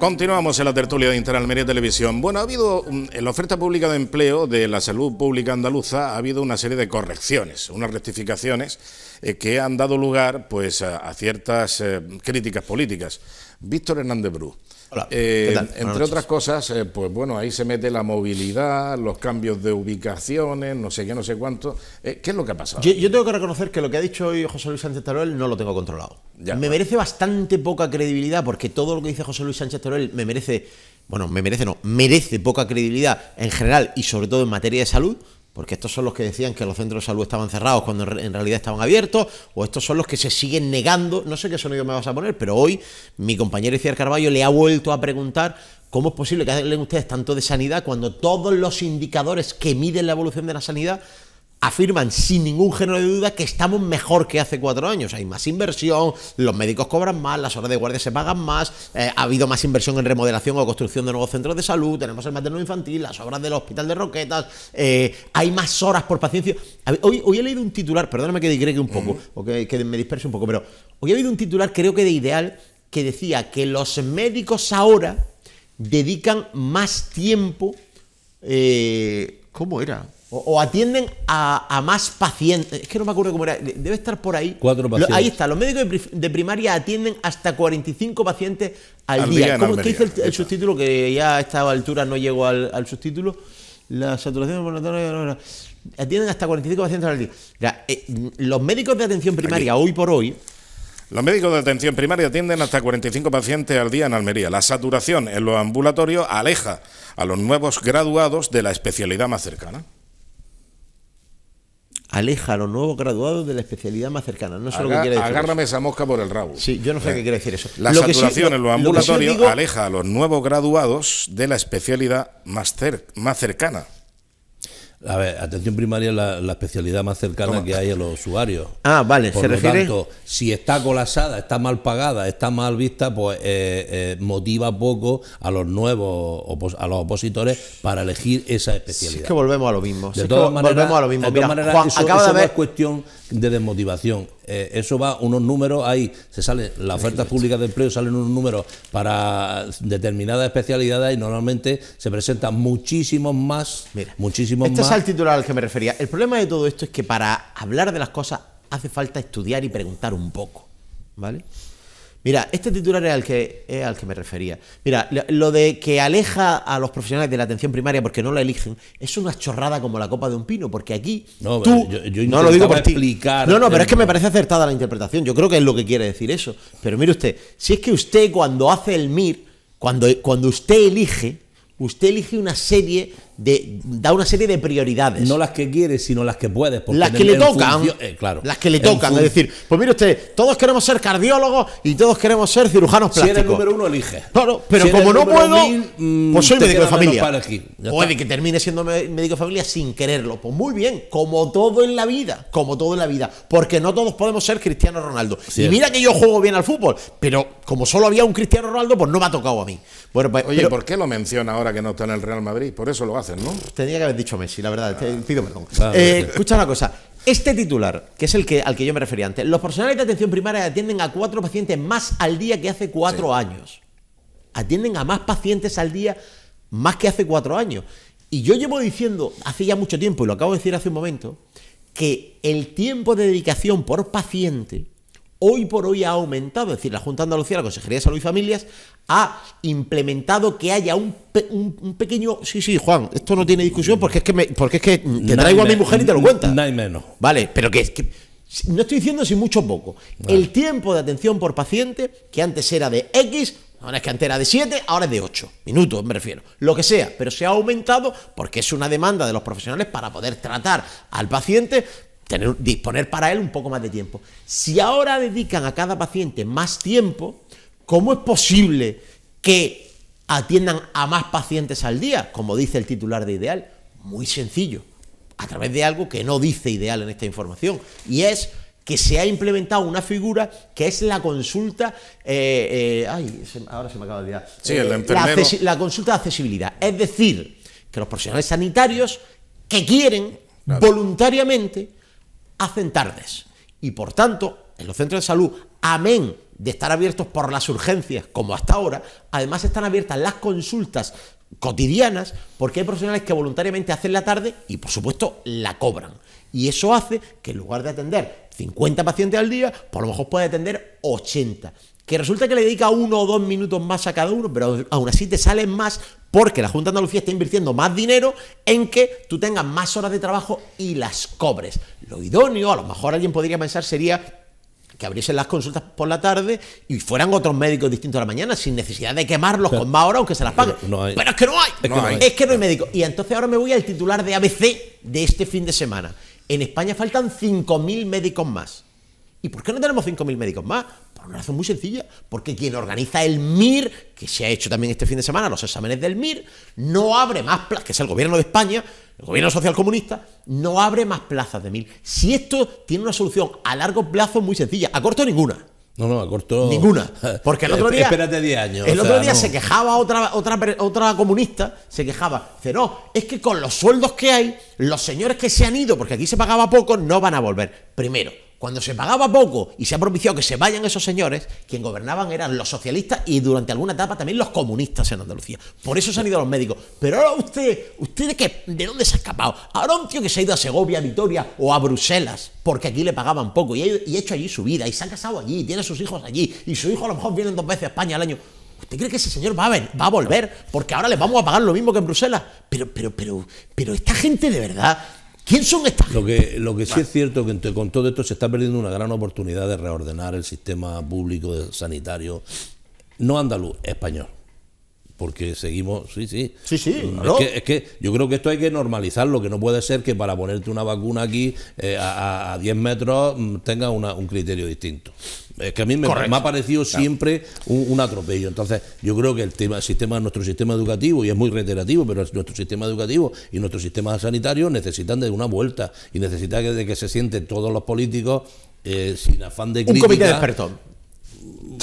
Continuamos en la tertulia de Interalmería Televisión. Bueno, ha habido mm, en la oferta pública de empleo de la salud pública andaluza ha habido una serie de correcciones, unas rectificaciones eh, que han dado lugar pues a, ciertas eh, críticas políticas. Víctor Hernández Bru. Eh, entre otras cosas, eh, pues bueno, ahí se mete la movilidad, los cambios de ubicaciones, no sé qué, no sé cuánto. Eh, ¿Qué es lo que ha pasado? Yo, tengo que reconocer que lo que ha dicho hoy José Luis Sánchez Teruel no lo tengo controlado. Ya, me merece bastante poca credibilidad porque todo lo que dice José Luis Sánchez Teruel me merece, bueno, me merece no, merece poca credibilidad en general y sobre todo en materia de salud, porque estos son los que decían que los centros de salud estaban cerrados cuando en realidad estaban abiertos, o estos son los que se siguen negando, no sé qué sonido me vas a poner, pero hoy mi compañero Isidro Carballo le ha vuelto a preguntar cómo es posible que hablen ustedes tanto de sanidad cuando todos los indicadores que miden la evolución de la sanidad afirman sin ningún género de duda que estamos mejor que hace cuatro años. Hay más inversión, los médicos cobran más, las horas de guardia se pagan más, eh, ha habido más inversión en remodelación o construcción de nuevos centros de salud, tenemos el materno infantil, las obras del hospital de Roquetas, eh, hay más horas por paciencia. Hoy, he leído un titular, perdóname que digregue un poco, que, me disperse un poco, pero hoy he leído un titular creo que de ideal que decía que los médicos ahora dedican más tiempo... Eh, ¿Cómo era? O, atienden a, más pacientes. Es que no me acuerdo cómo era. Debe estar por ahí. Cuatro pacientes. ahí está. Los médicos de primaria atienden hasta 45 pacientes al, día. ¿Qué dice el, subtítulo? Que ya a esta altura no llego al, al subtítulo. La saturación ambulatorios... atienden hasta 45 pacientes al día. Eh, los médicos de atención primaria hoy por hoy los médicos de atención primaria atienden hasta 45 pacientes al día en Almería. La saturación en los ambulatorios aleja a los nuevos graduados de la especialidad más cercana aleja a los nuevos graduados de la especialidad más cercana. No sé lo que quiere decir. Agárrame esa mosca por el rabo. Sí, yo no sé eh, qué quiere decir eso. La saturación en los ambulatorios lo aleja a los nuevos graduados de la especialidad más, más cercana. A ver, atención primaria es la, especialidad más cercana que hay a los usuarios. Ah, vale, Por lo tanto, si está colasada, está mal pagada, está mal vista, pues eh, eh, motiva poco a los nuevos, a los opositores para elegir esa especialidad. Si es que volvemos a lo mismo. De todas maneras, volvemos a lo mismo. es cuestión de desmotivación. Eh, eso va, unos números ahí, se sale, las ofertas públicas de empleo salen unos números para determinadas especialidades y normalmente se presentan muchísimos más. Mira, muchísimos este es el titular al que me refería. El problema de todo esto es que para hablar de las cosas hace falta estudiar y preguntar un poco. ¿Vale? Mira, este titular es al que, al que me refería. Mira, lo de que aleja a los profesionales de la atención primaria porque no la eligen es una chorrada como la copa de un pino, porque aquí no, tú, yo, no lo digo para explicar. No, no, pero es que me parece acertada la interpretación. Yo creo que es lo que quiere decir eso. Pero mire usted, si es que usted cuando hace el MIR, cuando, cuando usted elige, usted elige una serie de, da una serie de prioridades. No las que quieres, sino las que puedes. las que le tocan. Eh, claro. Las que le tocan. Es decir, pues mire usted, todos queremos ser cardiólogos y todos queremos ser cirujanos plásticos. Si eres el número uno, elige. Claro, pero como no puedo, mm, pues soy médico de familia. Puede que termine siendo médico de familia sin quererlo. Pues muy bien, como todo en la vida, como todo en la vida. Porque no todos podemos ser Cristiano Ronaldo. y mira que yo juego bien al fútbol, pero como solo había un Cristiano Ronaldo, pues no me ha tocado a mí. Pues, Oye, ¿por qué lo menciona ahora que no está en el Real Madrid? Por eso lo hace tenía que haber dicho Messi, la verdad, ah. pido perdón. Eh, escucha una cosa. Este titular, que es el que, al que yo me refería antes, los personales de atención primaria atienden a cuatro pacientes más al día que hace cuatro años. Atienden a más pacientes al día más que hace cuatro años. Y yo llevo diciendo hace ya mucho tiempo, y lo acabo de decir hace un momento, que el tiempo de dedicación por paciente hoy por hoy ha aumentado. Es decir, la Junta Andalucía, la Consejería de Salud y Familias, ha implementado que haya un, un, pequeño... Sí, sí, Juan, esto no tiene discusión porque es que, me, porque es que te traigo a mi mujer y te lo cuenta. No menos. Vale, pero que, no estoy diciendo si mucho o poco. El tiempo de atención por paciente, que antes era de X, Ahora es que antes era de 7, ahora es de 8 minutos, me refiero. Lo que sea, pero se ha aumentado porque es una demanda de los profesionales para poder tratar al paciente, tener, disponer para él un poco más de tiempo. Si ahora dedican a cada paciente más tiempo, ¿Cómo es posible que atiendan a más pacientes al día, como dice el titular de Ideal? Muy sencillo, a través de algo que no dice Ideal en esta información, y es que se ha implementado una figura que es la consulta, eh, eh, ay, ahora se me acaba de día. sí, el eh, la, la consulta de accesibilidad, es decir, que los profesionales sanitarios que quieren voluntariamente hacen tardes y por tanto en los centros de salud, amén de estar abiertos por las urgencias, como hasta ahora, además están abiertas las consultas cotidianas, porque hay profesionales que voluntariamente hacen la tarde y por supuesto la cobran. Y eso hace que en lugar de atender 50 pacientes al día, por lo mejor puede atender 80. Que resulta que le dedica uno o dos minutos más a cada uno, pero aún así te salen más porque la Junta de Andalucía está invirtiendo más dinero en que tú tengas más horas de trabajo y las cobres. Lo idóneo, a lo mejor alguien podría pensar, sería que abriesen las consultas por la tarde y fueran otros médicos distintos a la mañana, sin necesidad de quemarlos con más horas, aunque se las paguen. bueno es que no hay. Es que no hay, es que no hay médicos. Y entonces ahora me voy al titular de ABC de este fin de semana. En España faltan 5.000 médicos más. ¿Y por qué no tenemos 5.000 médicos más? Por una razón muy sencilla, porque quien organiza el MIR, que se ha hecho también este fin de semana, los exámenes del MIR, no abre más plazas, que es el gobierno de España, el gobierno socialcomunista, no abre más plazas de MIR. Si esto tiene una solución a largo plazo muy sencilla, a corto ninguna. No, no, a corto. Ninguna. Porque el otro día. Espérate 10 años. El otro día se quejaba otra, otra, otra comunista, se quejaba. Dice, no, es que con los sueldos que hay, los señores que se han ido, porque aquí se pagaba poco, no van a volver. Primero, cuando se pagaba poco y se ha propiciado que se vayan esos señores, quien gobernaban eran los socialistas y durante alguna etapa también los comunistas en Andalucía. Por eso se han ido los médicos. Pero ahora usted, ¿usted de, qué, de dónde se ha escapado? Ahora un tío que se ha ido a Segovia, a Vitoria o a Bruselas, porque aquí le pagaban poco y ha, hecho allí su vida y se ha casado allí, tiene sus hijos allí y su hijo a lo mejor viene dos veces a España al año. ¿Usted cree que ese señor va a, va a volver? Porque ahora le vamos a pagar lo mismo que en Bruselas. Pero, pero, pero, pero esta gente de verdad ¿Quién son estas? Lo que, lo que sí es cierto es que con todo esto se está perdiendo una gran oportunidad de reordenar el sistema público sanitario, no andaluz, español porque seguimos, sí, sí. Sí, sí. Es, que, yo creo que esto hay que normalizarlo, que no puede ser que para ponerte una vacuna aquí eh, a, a, 10 metros mm, tenga un criterio distinto. Es que a mí me, ha parecido siempre un, atropello. Entonces, yo creo que el tema, sistema, nuestro sistema educativo, y es muy reiterativo, pero nuestro sistema educativo y nuestro sistema sanitario necesitan de una vuelta y necesitan de que se sienten todos los políticos eh, sin afán de crítica. Un comité de expertos.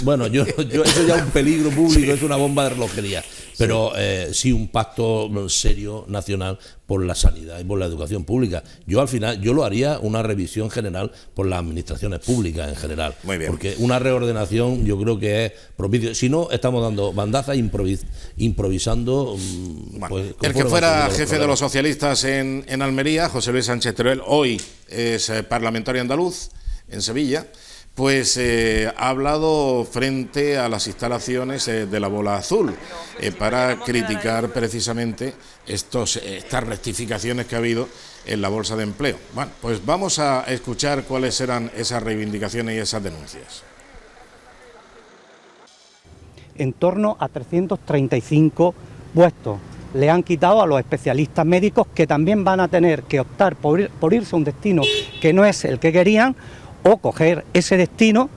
Bueno, yo, eso ya es un peligro público, es una bomba de relojería. Pero eh, sí. un pacto serio nacional por la sanidad y por la educación pública. Yo al final, yo lo haría una revisión general por las administraciones públicas en general. Porque una reordenación yo creo que es propicio. Si no, estamos dando bandazas improvisando. Mm, pues, el que fuera jefe de los socialistas en, en Almería, José Luis Sánchez Teruel, hoy es eh, parlamentario andaluz en Sevilla pues eh, ha hablado frente a las instalaciones eh, de la Bola Azul eh, para criticar precisamente estos, estas rectificaciones que ha habido en la Bolsa de Empleo. Bueno, pues vamos a escuchar cuáles eran esas reivindicaciones y esas denuncias. En torno a 335 puestos le han quitado a los especialistas médicos que también van a tener que optar por irse a un destino que no es el que querían o coger ese destino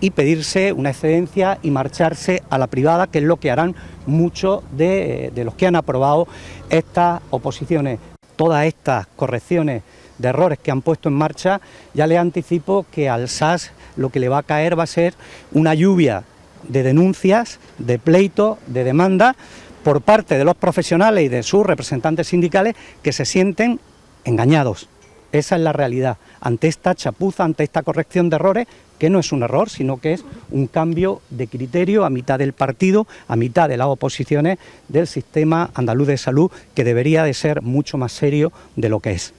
y pedirse una excedencia y marcharse a la privada, que es lo que harán muchos eh, de, los que han aprobado estas oposiciones. Todas estas correcciones de errores que han puesto en marcha, ya le anticipo que al SAS lo que le va a caer va a ser una lluvia de denuncias, de pleitos, de demandas por parte de los profesionales y de sus representantes sindicales que se sienten engañados. Esa es la realidad. Ante esta chapuza, ante esta corrección de errores, que no es un error, sino que es un cambio de criterio a mitad del partido, a mitad de las oposiciones del sistema andaluz de salud, que debería de ser mucho más serio de lo que es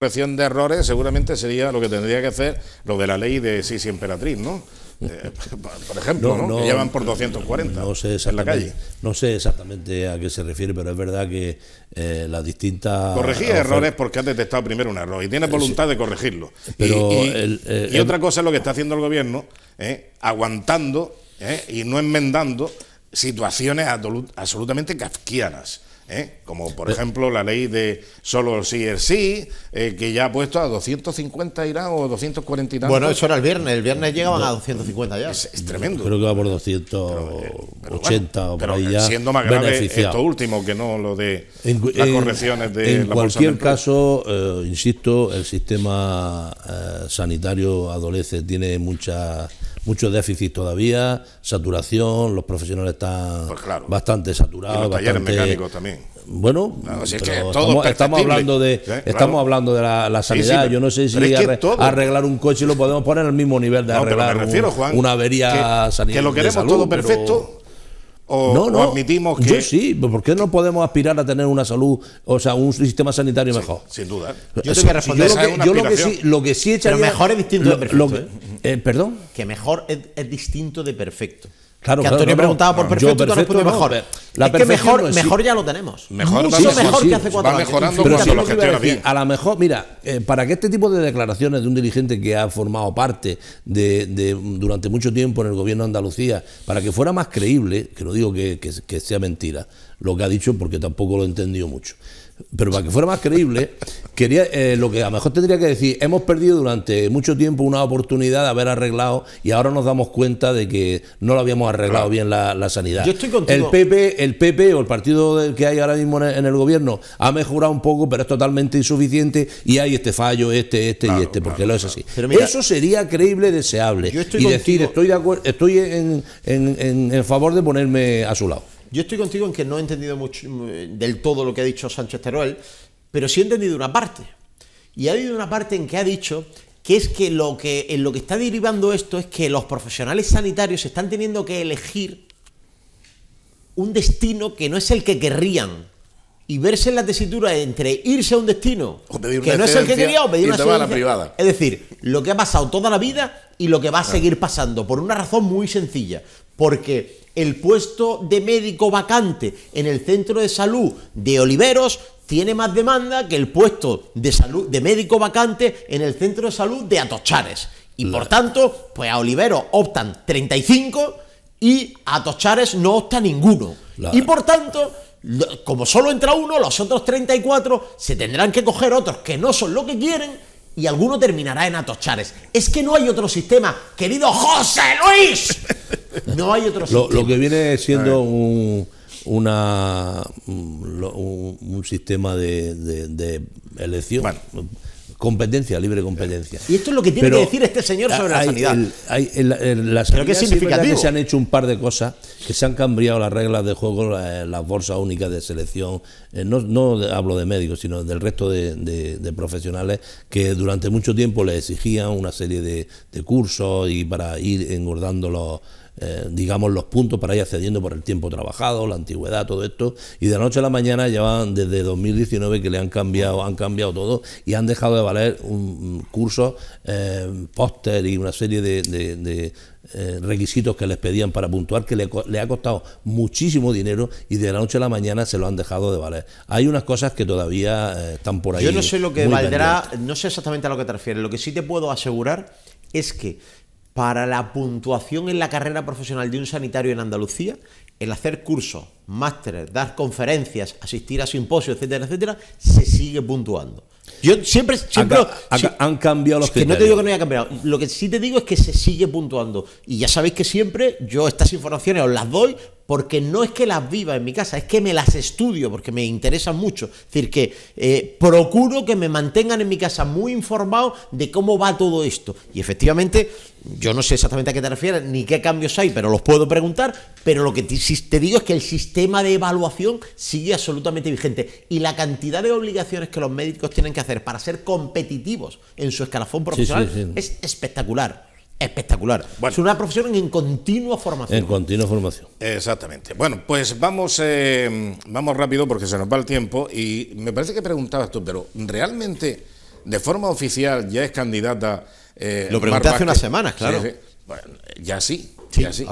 corrección de errores seguramente sería lo que tendría que hacer lo de la ley de Sisi Emperatriz, ¿no? Eh, por ejemplo, no, que llevan por 240 en la calle. No sé exactamente a qué se refiere, pero es verdad que eh, las distintas... Corregir errores porque ha detectado primero un error y tiene eh, voluntad de corregirlo. y, otra cosa es lo que está haciendo el gobierno, aguantando y no enmendando situaciones absolutamente kafkianas ¿eh? como por ejemplo la ley de solo sí es sí, eh, que ya ha puesto a 250 irán o 240 irán. Bueno, eso era el viernes, el viernes llegaban a 250 ya. Es, tremendo. Creo que va por 280 eh, o por ahí ya. Siendo más grave el esto último que no lo de las correcciones de... En cualquier caso, insisto, el sistema sanitario adolece, tiene muchas mucho déficit todavía, saturación, los profesionales están pues bastante saturados. los talleres mecánicos también. Bueno, estamos, hablando de, estamos hablando de la, sanidad. Yo no sé si arreglar, un coche lo podemos poner al mismo nivel de arreglar una avería sanitaria. Que lo queremos todo perfecto. O, no, admitimos que. Yo sí, ¿por qué no podemos aspirar a tener una salud, o sea, un sistema sanitario mejor? sin duda. Yo, tengo que responder lo que, lo que sí, lo que sí Pero mejor es distinto de eh, ¿Perdón? Que mejor es, distinto de perfecto. Claro, que Antonio preguntaba por perfecto, yo no, mejor. es que mejor, mejor ya lo tenemos. Mejor, Mucho mejor que hace cuatro años. Pero lo gestiona A lo mejor, mira, eh, para que este tipo de declaraciones de un dirigente que ha formado parte de, durante mucho tiempo en el gobierno de Andalucía, para que fuera más creíble, que no digo que, que sea mentira, lo que ha dicho porque tampoco lo he entendido mucho pero para que fuera más creíble, quería eh, lo que a lo mejor tendría que decir, hemos perdido durante mucho tiempo una oportunidad de haber arreglado y ahora nos damos cuenta de que no lo habíamos arreglado bien la, sanidad. estoy El PP, el PP o el partido que hay ahora mismo en el, gobierno ha mejorado un poco, pero es totalmente insuficiente y hay este fallo, este, este y este, porque lo es así. Eso sería creíble, deseable. Yo estoy y decir, estoy acuerdo, estoy en, en favor de ponerme a su lado. Yo estoy contigo en que no he entendido mucho, mm, del todo lo que ha dicho Sánchez Teruel, pero sí he entendido una parte. Y ha habido una parte en que ha dicho que es que lo que en lo que está derivando esto es que los profesionales sanitarios están teniendo que elegir un destino que no es el que querrían y verse en la tesitura entre irse a un destino que no es el que querían o pedir una privada. Es decir, lo que ha pasado toda la vida y lo que va a seguir pasando por una razón muy sencilla, porque el puesto de médico vacante en el centro de salud de Oliveros tiene más demanda que el puesto de salud de médico vacante en el centro de salud de Atochares. Y por tanto, pues a Oliveros optan 35 y a Atochares no opta ninguno. Y por tanto, como solo entra uno, los otros 34 se tendrán que coger otros que no son lo que quieren y alguno terminará en Atochares. Es que no hay otro sistema, querido José Luis. No hay otro sistema. Lo, que viene siendo un, una, un, sistema de, elección. Competencia, libre competencia. Y esto es lo que tiene que decir este señor sobre la sanidad. hay, que se han hecho un par de cosas, que se han cambiado las reglas de juego, las bolsas únicas de selección. Eh, no, no hablo de médicos, sino del resto de, profesionales que durante mucho tiempo les exigían una serie de, de cursos y para ir engordando los eh, digamos, los puntos para ir accediendo por el tiempo trabajado, la antigüedad, todo esto, y de la noche a la mañana llevan desde 2019 que le han cambiado, han cambiado todo y han dejado de valer un, curso, eh, póster y una serie de, eh, requisitos que les pedían para puntuar, que le, ha costado muchísimo dinero y de la noche a la mañana se lo han dejado de valer. Hay unas cosas que todavía están por ahí. Yo no sé lo que valdrá, no sé exactamente a lo que te refieres. Lo que sí te puedo asegurar es que para la puntuación en la carrera profesional de un sanitario en Andalucía, el hacer cursos, másteres, dar conferencias, asistir a simposios, etcétera, etcétera, se sigue puntuando. Yo siempre, han, cambiado los Que no te digo que no haya cambiado. Lo que sí te digo es que se sigue puntuando. Y ya sabéis que siempre yo estas informaciones os las doy porque no es que las viva en mi casa, es que me las estudio porque me interesan mucho. Es decir, que eh, procuro que me mantengan en mi casa muy informado de cómo va todo esto. Y efectivamente, yo no sé exactamente a qué te refieres ni qué cambios hay, pero los puedo preguntar. Pero lo que te, digo es que el sistema de evaluación sigue absolutamente vigente y la cantidad de obligaciones que los médicos tienen que hacer para ser competitivos en su escalafón profesional es espectacular espectacular. es una profesión en continua formación. En continua formación. Exactamente. Bueno, pues vamos, eh, vamos rápido porque se nos va el tiempo y me parece que preguntabas tú, pero ¿realmente de forma oficial ya es candidata? Eh, lo pregunté hace unas semanas, claro. ya sí, ya sí,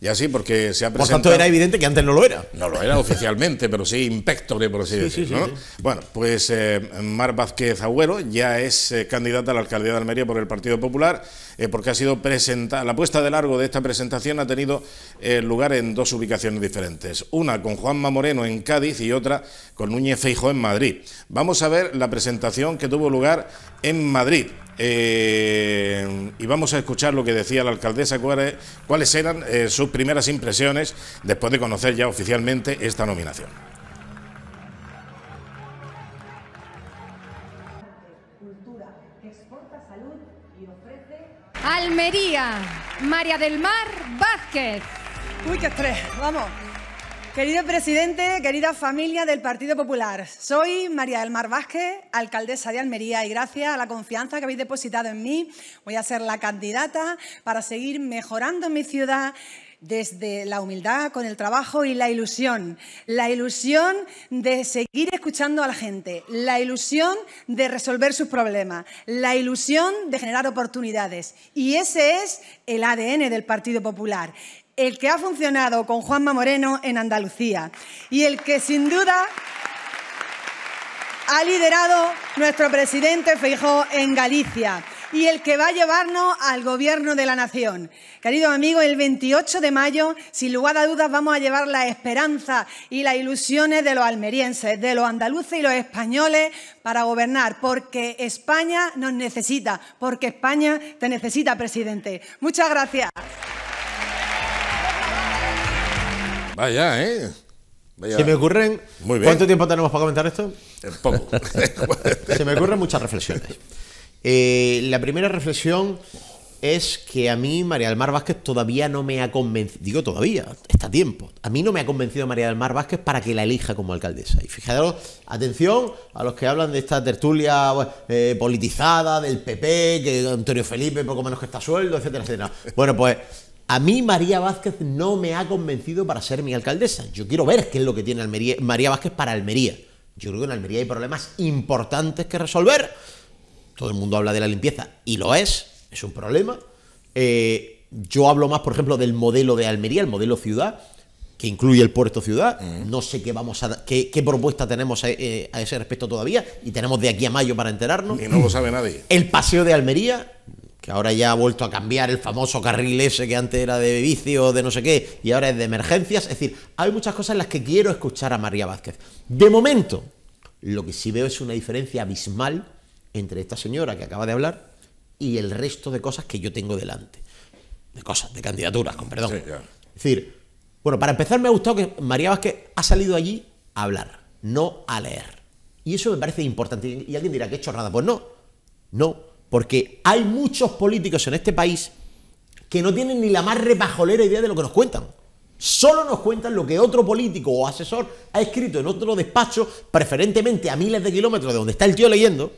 ya sí, porque se ha presentado. Por tanto, era evidente que antes no lo era. No lo era oficialmente, pero sí impectore, por así decirlo. Bueno, pues eh, Mar Vázquez Agüero ya es candidata a la alcaldía de Almería por el Partido Popular. Eh, porque ha sido presentada, la puesta de largo de esta presentación ha tenido eh, lugar en dos ubicaciones diferentes, una con Juanma Moreno en Cádiz y otra con Núñez Feijo en Madrid. Vamos a ver la presentación que tuvo lugar en Madrid. Eh, y vamos a escuchar lo que decía la alcaldesa, cuáles eran sus primeras impresiones después de conocer ya oficialmente esta nominación. Almería, María del Mar Vázquez. Uy, qué estrés, vamos. Querido presidente, querida familia del Partido Popular, soy María del Mar Vázquez, alcaldesa de Almería, y gracias a la confianza que habéis depositado en mí, voy a ser la candidata para seguir mejorando mi ciudad desde la humildad, con el trabajo y la ilusión. La ilusión de seguir escuchando a la gente, la ilusión de resolver sus problemas, la ilusión de generar oportunidades. Y ese es el ADN del Partido Popular, el que ha funcionado con Juanma Moreno en Andalucía y el que sin duda ha liderado nuestro presidente Feijó en Galicia y el que va a llevarnos al gobierno de la nación. querido amigo, el 28 de mayo, sin lugar a dudas, vamos a llevar la esperanza y las ilusiones de los almerienses, de los andaluces y los españoles para gobernar, porque España nos necesita, porque España te necesita, presidente. Muchas gracias. Vaya, ¿eh? Se me ocurren. Muy ¿Cuánto tiempo tenemos para comentar esto? Poco. Se me ocurren muchas reflexiones. Eh, la primera reflexión es que a mí María del Mar Vázquez todavía no me ha convencido, digo todavía, está a tiempo, a mí no me ha convencido María del Mar Vázquez para que la elija como alcaldesa. Y fijaros, atención a los que hablan de esta tertulia pues, eh, politizada, del PP, que Antonio Felipe poco menos que está sueldo, etcétera, etcétera. Bueno, pues a mí María Vázquez no me ha convencido para ser mi alcaldesa. Yo quiero ver qué es lo que tiene Almería, María Vázquez para Almería. Yo creo que en Almería hay problemas importantes que resolver todo el mundo habla de la limpieza y lo es, es un problema. Eh, yo hablo más, por ejemplo, del modelo de Almería, el modelo ciudad, que incluye el puerto ciudad. Mm. No sé qué vamos a qué, qué propuesta tenemos a, eh, a, ese respecto todavía y tenemos de aquí a mayo para enterarnos. Y no lo sabe nadie. El paseo de Almería, que ahora ya ha vuelto a cambiar el famoso carril ese que antes era de vicio, de no sé qué, y ahora es de emergencias. Es decir, hay muchas cosas en las que quiero escuchar a María Vázquez. De momento, lo que sí veo es una diferencia abismal entre esta señora que acaba de hablar y el resto de cosas que yo tengo delante. De cosas, de candidaturas, con perdón. es decir, bueno, para empezar me ha gustado que María Vázquez ha salido allí a hablar, no a leer. Y eso me parece importante. Y alguien dirá, que qué chorrada. Pues no, no, porque hay muchos políticos en este país que no tienen ni la más repajolera idea de lo que nos cuentan. Solo nos cuentan lo que otro político o asesor ha escrito en otro despacho, preferentemente a miles de kilómetros de donde está el tío leyendo,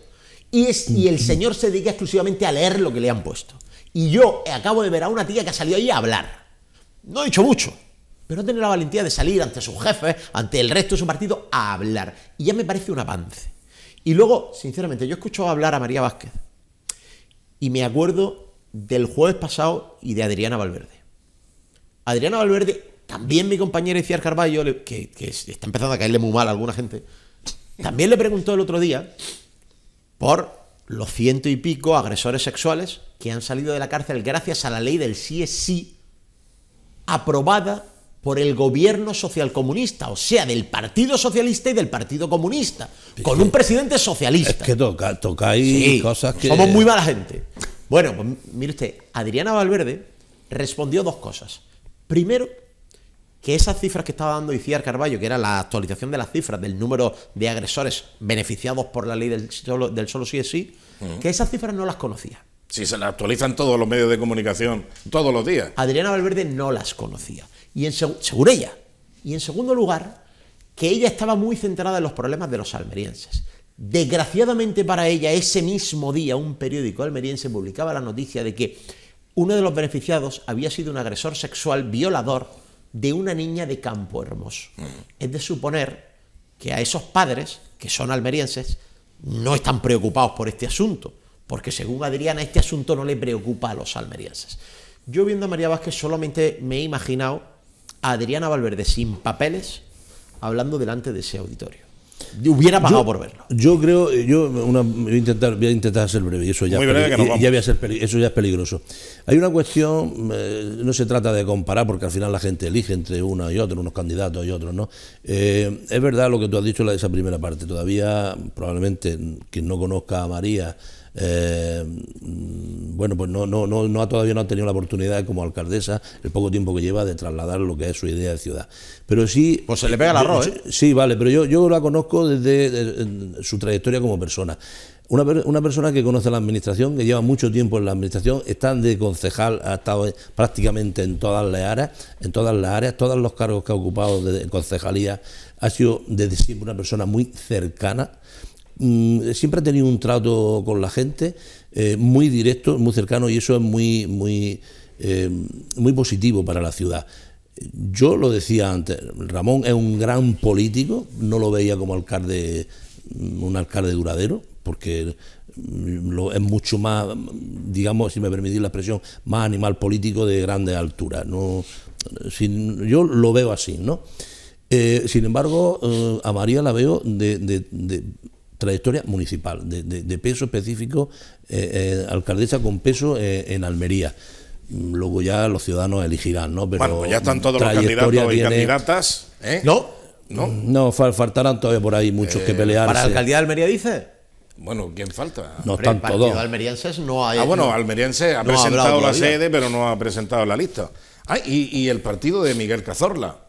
y, el señor se dedica exclusivamente a leer lo que le han puesto. Y yo acabo de ver a una tía que ha salido ahí a hablar. No ha dicho mucho, pero no tenido la valentía de salir ante su jefe ante el resto de su partido, a hablar. Y ya me parece un avance. Y luego, sinceramente, yo escucho hablar a María Vázquez y me acuerdo del jueves pasado y de Adriana Valverde. Adriana Valverde, también mi compañera Iciar Carballo, que, que está empezando a caerle muy mal a alguna gente, también le preguntó el otro día por los ciento y pico agresores sexuales que han salido de la cárcel gracias a la ley del sí es sí, aprobada por el gobierno socialcomunista, o sea, del Partido Socialista y del Partido Comunista, con un presidente socialista. Es que toca, ahí cosas que... Somos muy mala gente. Bueno, pues mire usted, Adriana Valverde respondió dos cosas. Primero, que esas cifras que estaba dando Iciar Carballo, que era la actualización de las cifras del número de agresores beneficiados por la ley del solo, del sí es sí, que esas cifras no las conocía. Si se las actualizan todos los medios de comunicación, todos los días. Adriana Valverde no las conocía. Y en ella. Y en segundo lugar, que ella estaba muy centrada en los problemas de los almerienses. Desgraciadamente para ella, ese mismo día un periódico almeriense publicaba la noticia de que uno de los beneficiados había sido un agresor sexual violador de una niña de campo hermoso. Es de suponer que a esos padres, que son almerienses, no están preocupados por este asunto, porque según Adriana este asunto no le preocupa a los almerienses. Yo viendo a María Vázquez solamente me he imaginado a Adriana Valverde sin papeles hablando delante de ese auditorio. Hubiera pagado por verlo. Yo creo, yo voy, a intentar, voy a intentar ser breve, eso ya, eso ya es peligroso. Hay una cuestión, eh, no se trata de comparar, porque al final la gente elige entre una y otra unos candidatos y otros, ¿no? Eh, es verdad lo que tú has dicho en esa primera parte, todavía probablemente quien no conozca a María eh, mm, bueno, pues no, no, no, todavía no ha tenido la oportunidad como alcaldesa, el poco tiempo que lleva, de trasladar lo que es su idea de ciudad. Pero sí... Pues se le pega el arroz, ¿eh? Sí, vale, pero yo, yo la conozco desde, su trayectoria como persona. Una, persona que conoce la administración, que lleva mucho tiempo en la administración, está de concejal, ha estado prácticamente en todas las áreas, en todas las áreas, todos los cargos que ha ocupado de concejalía, ha sido desde siempre una persona muy cercana Mm, siempre ha tenido un trato con la gente eh, muy directo, muy cercano y eso es muy, muy, eh, muy positivo para la ciudad. Yo lo decía antes, Ramón es un gran político, no lo veía como alcalde, mm, un alcalde duradero, porque mm, es mucho más, digamos, si me permitís la expresión, más animal político de grandes alturas. No, yo lo veo así, ¿no? Eh, sin embargo, a María la veo de, trayectoria municipal, de, de, peso específico, eh, eh, alcaldesa con peso eh, en Almería. Mm, luego ya los ciudadanos elegirán, ¿no? Pero bueno, pues ya están todos los candidatos y candidatas. No, no. Mm, no, faltarán todavía por ahí muchos que pelear. ¿Para la alcaldía de Almería dice? Bueno, ¿quién falta? No están todos. almerienses no hay. Ah, bueno, almeriense ha presentado la sede, pero no ha presentado la lista. Ah, y el partido de Miguel Cazorla.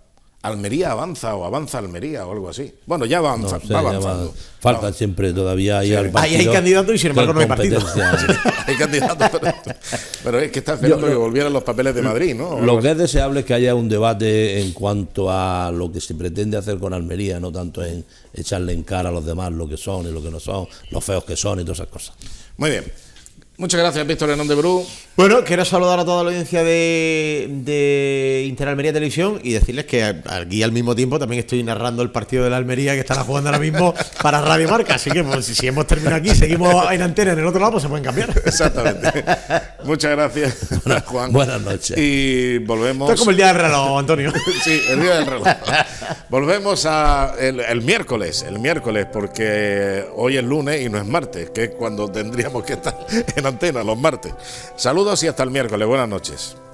Almería avanza o avanza Almería o algo así. Bueno, ya avanza, va avanzando. Falta siempre todavía ahí hay candidatos y sin embargo no hay partido. hay candidatos, pero, es que está esperando que volvieran los papeles de Madrid, ¿no? Lo que es deseable es que haya un debate en cuanto a lo que se pretende hacer con Almería, no tanto en echarle en cara a los demás lo que son y lo que no son, los feos que son y todas esas cosas. Muy bien. Muchas gracias, Víctor Hernández Bru. Bueno, quiero saludar a toda la audiencia de, Interalmería Televisión y decirles que aquí al mismo tiempo también estoy narrando el partido de la Almería que están jugando ahora mismo para Radio Marca. Así que pues, si hemos terminado aquí, seguimos en antena en el otro lado, pues se pueden cambiar. Exactamente. Muchas gracias, Juan. Buenas noches. Y volvemos. es como el día del reloj, Antonio. sí, el día del reloj. Volvemos a el, miércoles, el miércoles, porque hoy es lunes y no es martes, que es cuando tendríamos que estar en antena los martes. Saludos y hasta el miércoles. Buenas noches.